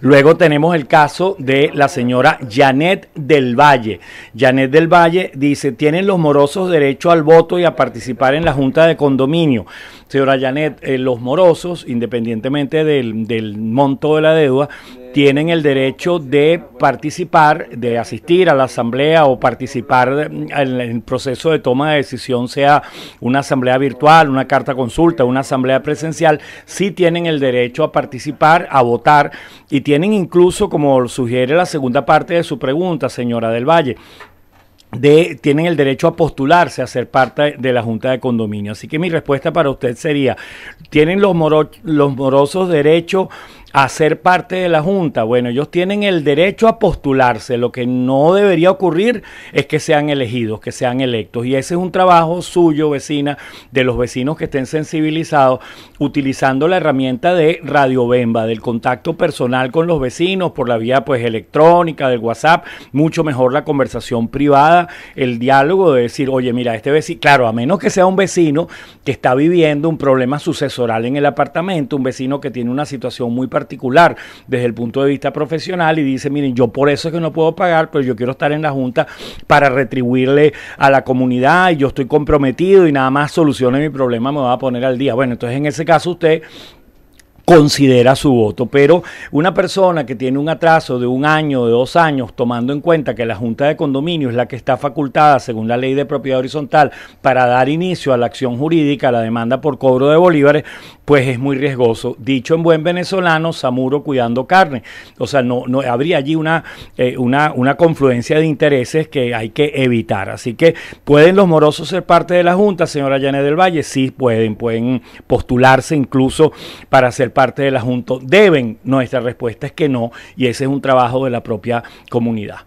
Luego tenemos el caso de la señora Janet del Valle. Janet del Valle dice, tienen los morosos derecho al voto y a participar en la junta de condominio. Señora Janet, eh, los morosos, independientemente del monto de la deuda, tienen el derecho de participar, de asistir a la asamblea o participar mm, en el proceso de toma de decisión, sea una asamblea virtual, una carta consulta, una asamblea presencial, sí tienen el derecho a participar, a votar y tienen incluso, como sugiere la segunda parte de su pregunta, señora del Valle, de, tienen el derecho a postularse a ser parte de la Junta de Condominio. Así que mi respuesta para usted sería, ¿tienen los, los morosos derecho a ser parte de la Junta. Bueno, ellos tienen el derecho a postularse. Lo que no debería ocurrir es que sean elegidos, que sean electos. Y ese es un trabajo suyo, vecina, de los vecinos que estén sensibilizados, utilizando la herramienta de Radio Bemba, del contacto personal con los vecinos por la vía pues electrónica, del WhatsApp, mucho mejor la conversación privada, el diálogo de decir, oye, mira, este vecino, claro, a menos que sea un vecino que está viviendo un problema sucesoral en el apartamento, un vecino que tiene una situación muy particular, particular desde el punto de vista profesional y dice, miren, yo por eso es que no puedo pagar, pero yo quiero estar en la Junta para retribuirle a la comunidad y yo estoy comprometido y nada más solucione mi problema, me va a poner al día. Bueno, entonces en ese caso usted considera su voto. Pero una persona que tiene un atraso de un año, de dos años, tomando en cuenta que la Junta de Condominio es la que está facultada, según la ley de propiedad horizontal, para dar inicio a la acción jurídica, a la demanda por cobro de bolívares, pues es muy riesgoso. Dicho en buen venezolano, Zamuro cuidando carne. O sea, no, no habría allí una, eh, una, una confluencia de intereses que hay que evitar. Así que, ¿pueden los morosos ser parte de la Junta, señora Yanet del Valle? Sí, pueden. Pueden postularse incluso para ser parte parte del adjunto deben. Nuestra respuesta es que no y ese es un trabajo de la propia comunidad.